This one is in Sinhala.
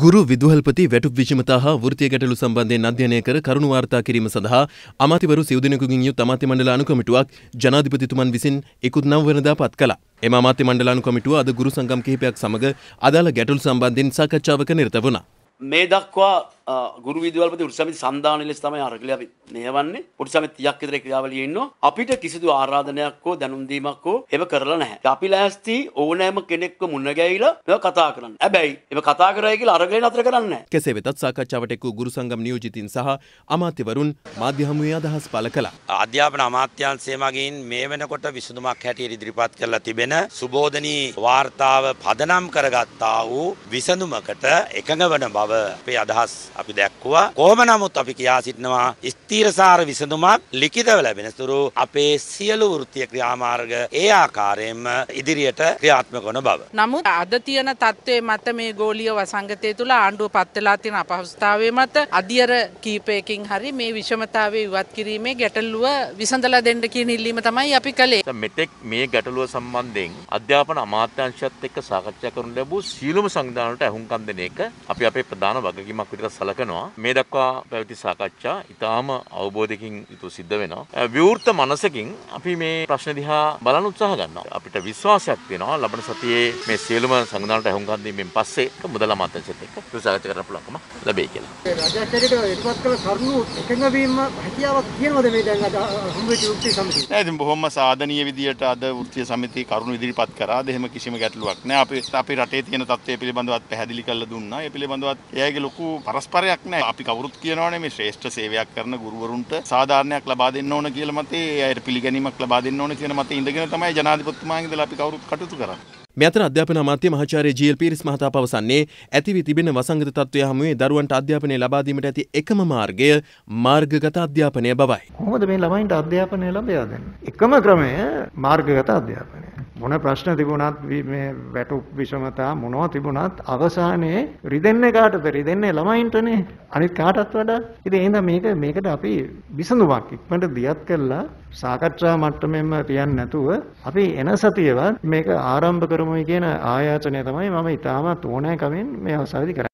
ගුරු විදුහල්පති වැටුප් විෂමතා හා වෘතිය ගැටලු සම්බන්ධයෙන් අධ්‍යයනය කර කරුණු වාර්තා කිරීම සඳහා අමාතිවරු සිවදිනකුගින් යුත් අමාත්‍ය මණ්ඩල අනුකමිටුවක් ජනාධිපතිතුමන් විසින් ඉකුත් නම් වනදා පත් කළා. එම අමාත්‍ය මණ්ඩල අනුකමිටුව අද ගුරු සංගම් කිහිපයක් සමග අදාළ ගැටලු සම්බන්ධයෙන් සාකච්ඡාවක නිරත වුණා. මේ දක්වා ගුරු විදුවල්පති උරුසමිති සම්දාන ලෙස තමයි අරගල අපි මෙහෙවන්නේ. උරුසමිති 30ක් විතර ක්‍රියාවලියේ ඉන්නවා. අපිට කිසිදු ආරාධනයක් හෝ දැනුම් දීමක් හෝ ඒව කරලා නැහැ. අපි ලෑස්ති ඕනෑම කෙනෙක්ව මුණ ගැහිලා මේවා කතා කරන්න. හැබැයි ඒව කතා කරයි කියලා අරගල නතර කරන්නේ නැහැ. කෙසේ වෙතත් සාකච්ඡාවට එක් වූ ගුරු සංගම් නියෝජිතින් සහ අමාත්‍යවරුන් මාධ්‍ය හමුවේ අදහස් පළ කළා. අධ්‍යාපන අමාත්‍යාංශය මගින් මේ වෙනකොට විසඳුමක් හැටියට ඉදිරිපත් කරලා තිබෙන සුබෝධනී වාර්තාව පදනම් කරගත්තා වූ විසඳුමකට එකඟ වන බව අපේ අදහස් අපි දැක්කුවා කොහොම නමුත් අපි කියා සිටිනවා ස්ථීරසාර විසඳුමක් ලිඛිතව ලැබෙනතුරු අපේ සියලු වෘත්තීය ක්‍රියාමාර්ග ඒ ආකාරයෙන්ම ඉදිරියට ක්‍රියාත්මක වන බව. නමුත් අද තියෙන තත්ත්වයේ මත මේ ගෝලීය වසංගතය තුළ ආණ්ඩුව පත් වෙලා තියෙන අපහසුතාවයේ මත අධියර කීපයකින් හරි මේ විෂමතාවය ඉවත් කිරීමේ ගැටලුව විසඳලා දෙන්න කියන ඉල්ලීම තමයි අපි කළේ. මෙතෙක් මේ ගැටලුව සම්බන්ධයෙන් අධ්‍යාපන අමාත්‍යාංශයත් එක්ක සාකච්ඡා කරන ලැබූ සියලුම සංවිධානවලට අහුම්කම් දෙන එක අපි අපේ ප්‍රධාන වගකීමක් විදිහට සලකනවා. මේ දක්වා පැවති සාකච්ඡා ඉතාම අවබෝධකින් යුතු සිද්ධ වෙනවා. විවෘත මනසකින් අපි මේ ප්‍රශ්න දිහා බලන්න උත්සාහ ගන්නවා. අපිට විශ්වාසයක් තියෙනවා ලබන සතියේ මේ සියලුම සංවිධානට ඇහුම්කන් දීමෙන් පස්සේ මුදල අමාත්‍යාංශයත් එක්ක සාකච්ඡා කරන්න පුළුවන්කම ලැබෙයි කියලා. රාජ්‍යයට ඉදපත් කළ කරුණු එකඟ වීම හැකියාවක් තියෙනවද මේ දැන් අද හම්බෙච්ච වෘත්තීය සමිතිය? නෑ ඉතින් බොහොම සාධනීය විදියට අද වෘත්තීය සමිතිය කරුණු ඉදිරිපත් කරා. එහෙම කිසිම ගැටලුවක් නෑ. අපි අපේ රටේ තියෙන තත්ත්වය පිළිබඳවත් පැහැදිලි කරලා දුන්නා. ඒ පිළිබඳවත් එයාගේ ලොකු පරස් පරස්පරයක් නෑ අපි කවුරුත් කියනවනේ මේ ශ්‍රේෂ්ඨ සේවයක් කරන ගුරුවරුන්ට සාධාරණයක් ලබා දෙන්න ඕන කියලා මතේ අයට පිළිගැනීමක් ලබා දෙන්න ඕන කියන මතේ ඉඳගෙන තමයි ජනාධිපතිතුමා ඉඳලා අපි කවුරුත් කටයුතු කරන්නේ මෙතන අධ්‍යාපන අමාත්‍ය මහාචාර්ය ජීල් පීරිස් මහතා පවසන්නේ ඇතිවී තිබෙන වසංගත තත්ත්වය හමුවේ දරුවන්ට අධ්‍යාපනය ලබා දීමට ඇති එකම මාර්ගය මාර්ගගත අධ්‍යාපනය බවයි. කොහොමද මේ ළමයින්ට අධ්‍යාපනය ලබා දෙන්නේ? එකම ක්‍රමය මාර්ගගත අධ්‍යාපනය. මොන ප්‍රශ්න තිබුණත් මේ වැටුප් විෂමතා මොනවා තිබුණත් අවසානයේ රිදෙන්නේ කාටද? රිදෙන්නේ ළමයින්ටනේ. අනිත් කාටත් වඩා. ඉතින් එහෙනම් මේක මේකට අපි විසඳුමක් ඉක්මනට දියත් කළා සාකච්ඡා මට්ටමෙන්ම තියන්නේ නැතුව අපි එන සතියවත් මේක ආරම්භ කරමුයි කියන ආයාචනය තමයි මම ඉතාමත් ඕනෑකමින් මේ අවස්ථාවේදී